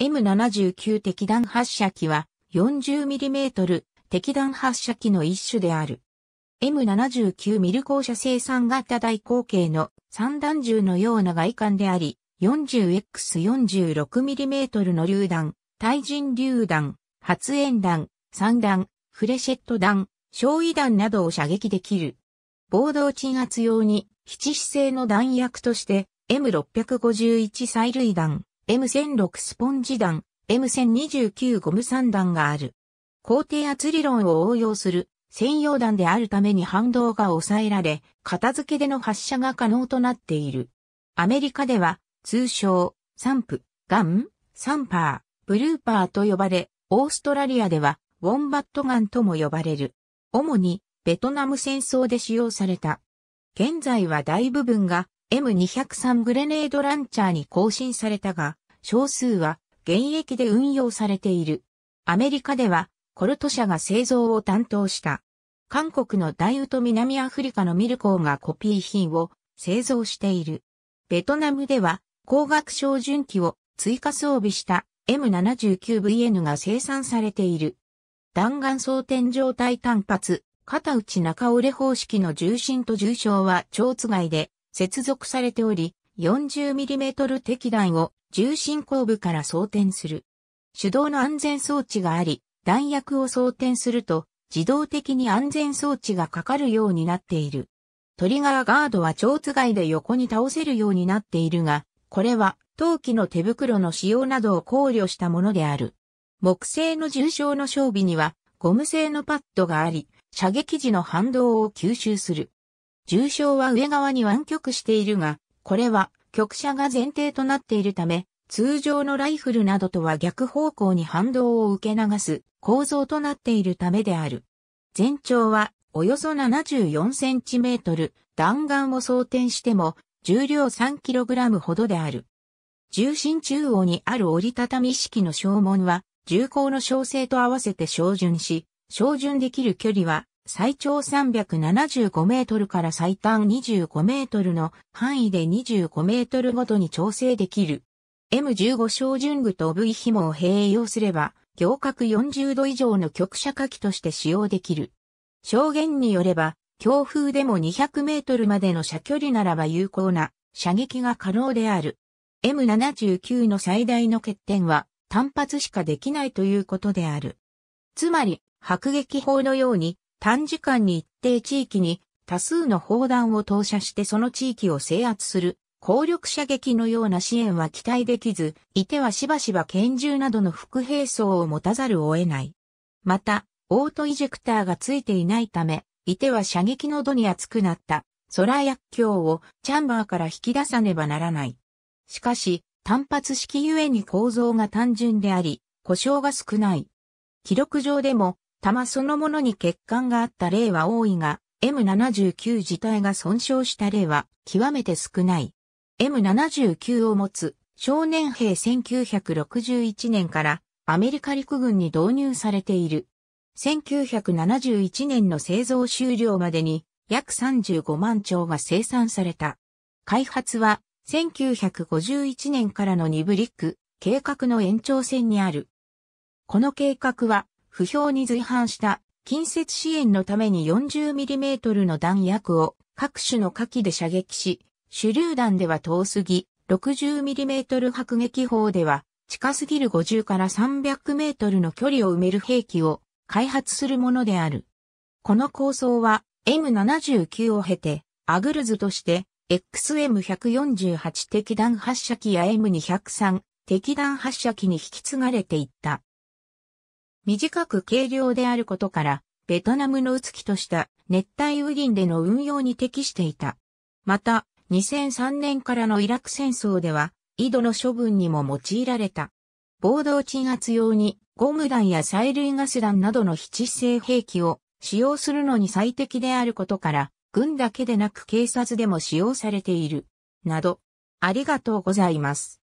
M79 敵弾発射機は 40mm 敵弾発射機の一種である。M79 ミル校舎生産型大口径の三弾銃のような外観であり、40X46mm の榴弾、対人榴弾、発煙弾、散弾、フレシェット弾、焼夷弾などを射撃できる。暴動鎮圧用に、七姿勢の弾薬として、M651 催涙弾、M1006 スポンジ弾、M1029 ゴム3弾がある。高低圧理論を応用する専用弾であるために反動が抑えられ、片付けでの発射が可能となっている。アメリカでは、通称、散布、ガン、サンパー、ブルーパーと呼ばれ、オーストラリアでは、ウォンバットガンとも呼ばれる。主に、ベトナム戦争で使用された。現在は大部分が M203 グレネードランチャーに更新されたが、少数は現役で運用されている。アメリカではコルト社が製造を担当した。韓国の大ウと南アフリカのミルコーがコピー品を製造している。ベトナムでは光学照準器を追加装備した M79VN が生産されている。弾丸装填状態単発、片打ち中折れ方式の重心と重症は蝶つ外で接続されており、40mm 敵弾を重心後部から装填する。手動の安全装置があり、弾薬を装填すると自動的に安全装置がかかるようになっている。トリガーガードは蝶つ外で横に倒せるようになっているが、これは陶器の手袋の使用などを考慮したものである。木製の重傷の装備にはゴム製のパッドがあり、射撃時の反動を吸収する。重傷は上側に湾曲しているが、これは曲者が前提となっているため、通常のライフルなどとは逆方向に反動を受け流す構造となっているためである。全長はおよそ 74cm、弾丸を装填しても重量 3kg ほどである。重心中央にある折りたたみ式の小門は、重厚の小生と合わせて照準し、照準できる距離は最長375メートルから最短25メートルの範囲で25メートルごとに調整できる。M15 小順具と V 紐を併用すれば、行角40度以上の曲射火器として使用できる。証言によれば、強風でも200メートルまでの射距離ならば有効な射撃が可能である。M79 の最大の欠点は単発しかできないということである。つまり、迫撃砲のように短時間に一定地域に多数の砲弾を投射してその地域を制圧する、攻力射撃のような支援は期待できず、いてはしばしば拳銃などの副兵装を持たざるを得ない。また、オートイジェクターがついていないため、いては射撃の度に厚くなった空薬莢をチャンバーから引き出さねばならない。しかし、単発式ゆえに構造が単純であり、故障が少ない。記録上でも弾そのものに欠陥があった例は多いが、M79 自体が損傷した例は極めて少ない。M79 を持つ少年兵1961年からアメリカ陸軍に導入されている。1971年の製造終了までに約35万丁が生産された。開発は1951年からの2ブリック計画の延長線にある。この計画は不評に随伴した近接支援のために 40mm の弾薬を各種の火器で射撃し、手榴弾では遠すぎ、60mm 迫撃砲では近すぎる50から300メートルの距離を埋める兵器を開発するものである。この構想は M79 を経てアグルズとして XM148 敵弾発射機や M203 敵弾発射機に引き継がれていった。短く軽量であることから、ベトナムのつ月とした熱帯雨林での運用に適していた。また、2003年からのイラク戦争では、井戸の処分にも用いられた。暴動鎮圧用にゴム弾や催涙ガス弾などの非致性兵器を使用するのに最適であることから、軍だけでなく警察でも使用されている。など、ありがとうございます。